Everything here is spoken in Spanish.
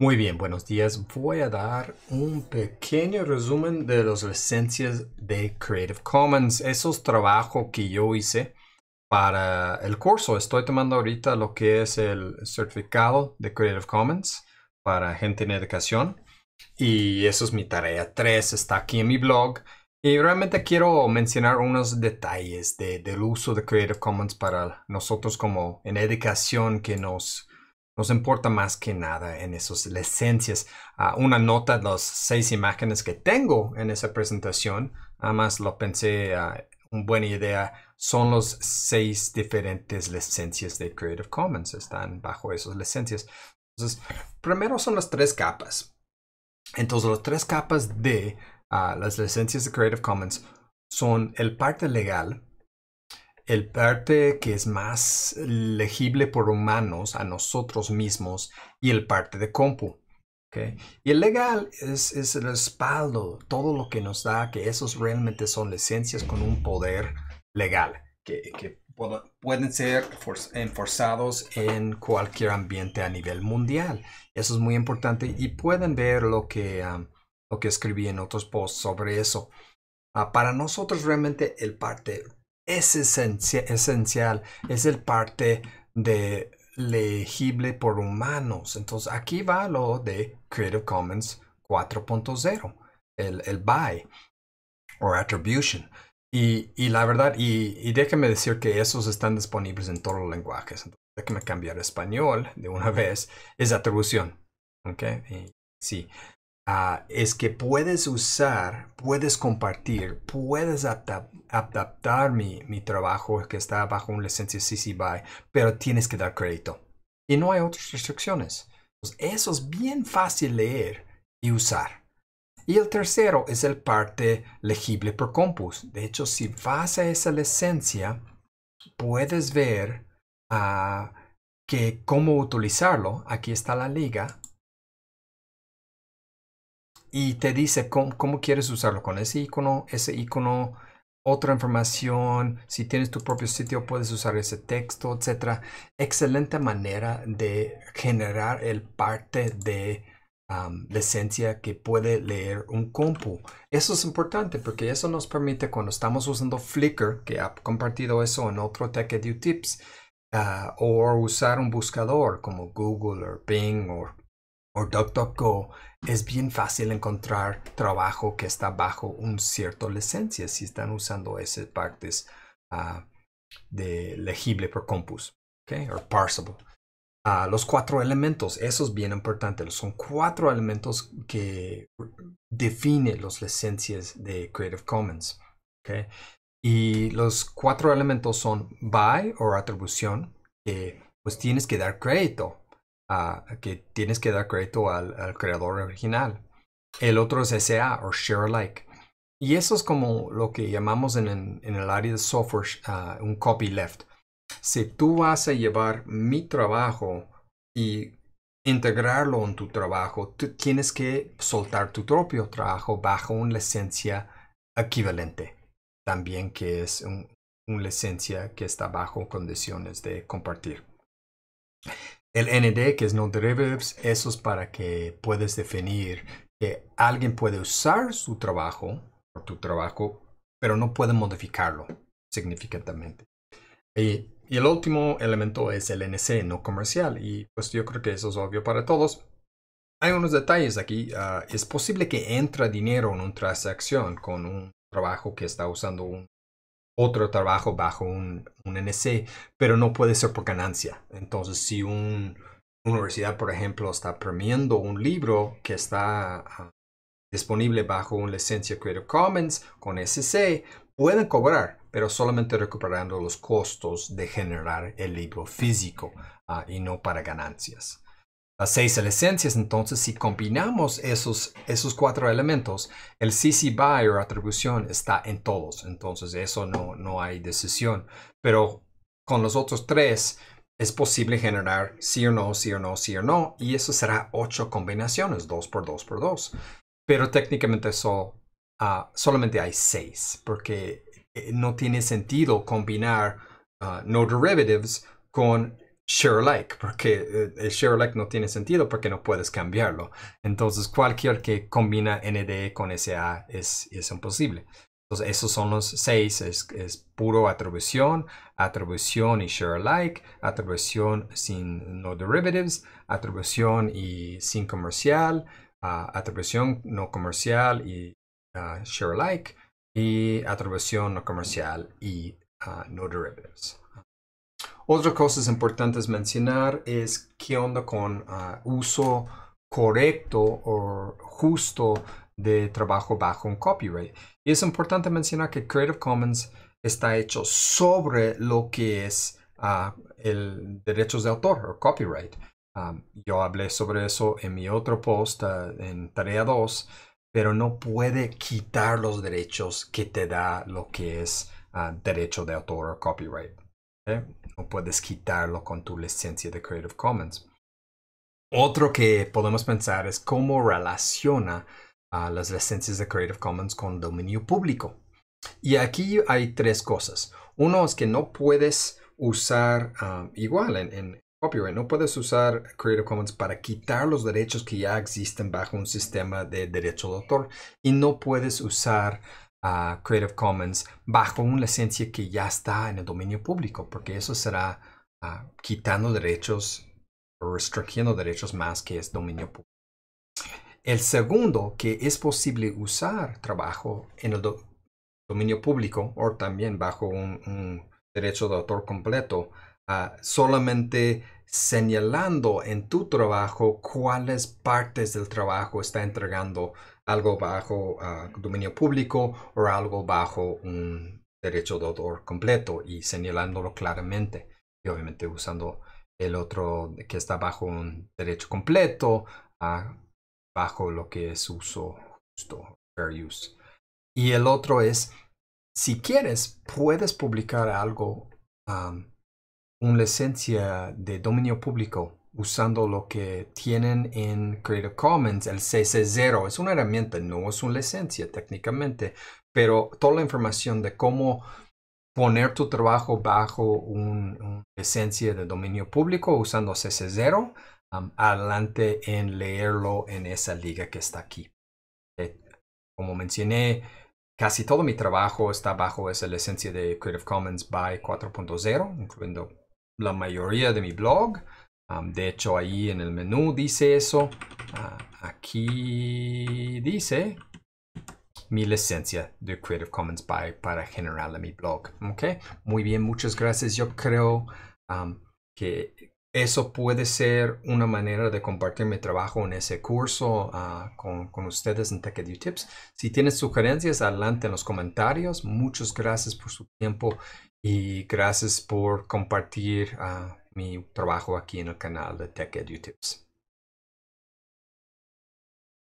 Muy bien, buenos días. Voy a dar un pequeño resumen de las licencias de Creative Commons, esos trabajos que yo hice para el curso. Estoy tomando ahorita lo que es el certificado de Creative Commons para gente en educación y eso es mi tarea 3, está aquí en mi blog. Y realmente quiero mencionar unos detalles del uso de Creative Commons para nosotros como en educación que nos nos importa más que nada en esas licencias. Ah, una nota las seis imágenes que tengo en esa presentación, además lo pensé, ah, una buena idea, son los seis diferentes licencias de Creative Commons, están bajo esas licencias. Entonces, primero son las tres capas. Entonces, las tres capas de ah, las licencias de Creative Commons son el parte legal, el parte que es más legible por humanos a nosotros mismos y el parte de compu. Y el legal es, el respaldo, todo lo que nos da, que esos realmente son licencias con un poder legal, que, pueden ser enforzados en cualquier ambiente a nivel mundial. Eso es muy importante y pueden ver lo que, um, lo que escribí en otros posts sobre eso. Ah, para nosotros realmente el parte es esencial, es el parte de legible por humanos. Entonces aquí va lo de Creative Commons 4.0, el, el BY o Attribution. Y, la verdad, y, y déjeme decir que esos están disponibles en todos los lenguajes. Entonces, cambiar español de una vez. Es atribución. ¿Ok? sí. Ah, es que puedes usar, puedes compartir, puedes adaptar mi, trabajo que está bajo una licencia CC BY, pero tienes que dar crédito. Y no hay otras restricciones. Pues, eso es bien fácil leer y usar. Y el tercero es el parte legible por Compus. De hecho, si vas a esa licencia, puedes ver ah, que cómo utilizarlo. Aquí está la liga y te dice cómo, quieres usarlo con ese icono, ese icono, otra información, si tienes tu propio sitio puedes usar ese texto, etc. Excelente manera de generar el parte de la esencia que puede leer un compu. Eso es importante porque eso nos permite cuando estamos usando Flickr, que ha compartido eso en otro Tech Tips, ah, o usar un buscador como Google o Bing o o DuckDuckGo, es bien fácil encontrar trabajo que está bajo un cierto licencia si están usando esas partes ah, de legible por compus, okay, o parsable. Ah, los cuatro elementos, eso es bien importante. Son cuatro elementos que definen las licencias de Creative Commons. Okay. Y los cuatro elementos son by o atribución, que pues tienes que dar crédito que tienes que dar crédito al, creador original. El otro es SA o Share Alike. Y eso es como lo que llamamos en, el área de software ah, un copyleft. Si tú vas a llevar mi trabajo y integrarlo en tu trabajo, tienes que soltar tu propio trabajo bajo una licencia equivalente. También que es una licencia que está bajo condiciones de compartir. El ND, que es no derivatives, eso es para que puedes definir que alguien puede usar su trabajo, o tu trabajo, pero no puede modificarlo significativamente. Y, el último elemento es el NC, no comercial, y pues yo creo que eso es obvio para todos. Hay unos detalles aquí. Ah, es posible que entra dinero en una transacción con un trabajo que está usando un otro trabajo bajo un, NSE, NC, pero no puede ser por ganancia. Entonces, si una universidad, por ejemplo, está premiando un libro que está ah, disponible bajo una licencia Creative Commons con SC, pueden cobrar, pero solamente recuperando los costos de generar el libro físico ah, y no para ganancias seis licencias, entonces si combinamos esos, esos cuatro elementos, el CC BY o atribución está en todos, entonces eso no, no hay decisión. Pero con los otros tres es posible generar sí o no, sí o no, sí o no, y eso será ocho combinaciones, dos por dos por dos. Pero técnicamente ah, solamente hay seis, porque eh, no tiene sentido combinar ah, no derivatives con share alike, porque eh, el share alike no tiene sentido porque no puedes cambiarlo. Entonces, cualquier que combina NDE con SA es, es imposible. Entonces, esos son los seis, es, puro atribución, atribución y share alike, atribución sin no derivatives, atribución y sin comercial, ah, atribución no comercial y ah, share alike, y atribución no comercial y ah, no derivatives. Otra cosa importante es mencionar es qué onda con ah, uso correcto o justo de trabajo bajo un copyright. Y es importante mencionar que Creative Commons está hecho sobre lo que es ah, el derechos de autor o copyright. Ah, yo hablé sobre eso en mi otro post en tarea 2, pero no puede quitar los derechos que te da lo que es derecho de autor o copyright. No ¿eh? puedes quitarlo con tu licencia de Creative Commons. Otro que podemos pensar es cómo relaciona ah, las licencias de Creative Commons con dominio público. Y aquí hay tres cosas. Uno es que no puedes usar ah, igual en, copyright, no puedes usar Creative Commons para quitar los derechos que ya existen bajo un sistema de derecho de autor y no puedes usar Creative Commons bajo una licencia que ya está en el dominio público, porque eso será ah, quitando derechos o restringiendo derechos más que es dominio público. El segundo, que es posible usar trabajo en el dominio público o también bajo un, un derecho de autor completo Ah, solamente señalando en tu trabajo cuáles partes del trabajo está entregando algo bajo ah, dominio público o algo bajo un derecho de autor completo y señalándolo claramente y obviamente usando el otro que está bajo un derecho completo ah, bajo lo que es uso justo fair use y el otro es si quieres puedes publicar algo una licencia de dominio público usando lo que tienen en Creative Commons, el CC0. Es una herramienta, no es una licencia técnicamente, pero toda la información de cómo poner tu trabajo bajo una un licencia de dominio público usando CC0, adelante en leerlo en esa liga que está aquí. Eh, como mencioné, casi todo mi trabajo está bajo esa licencia de Creative Commons by 4.0, incluyendo la mayoría de mi blog. de hecho, ahí en el menú dice eso. Ah, aquí dice mi licencia de Creative Commons by para generar mi blog. okay muy bien, muchas gracias. Yo creo que eso puede ser una manera de compartir mi trabajo en ese curso ah, con, ustedes en TechEdUtips. Tips. Si tienen sugerencias, adelante en los comentarios. Muchas gracias por su tiempo y gracias por compartir ah, mi trabajo aquí en el canal de TechEdUtips. Tips.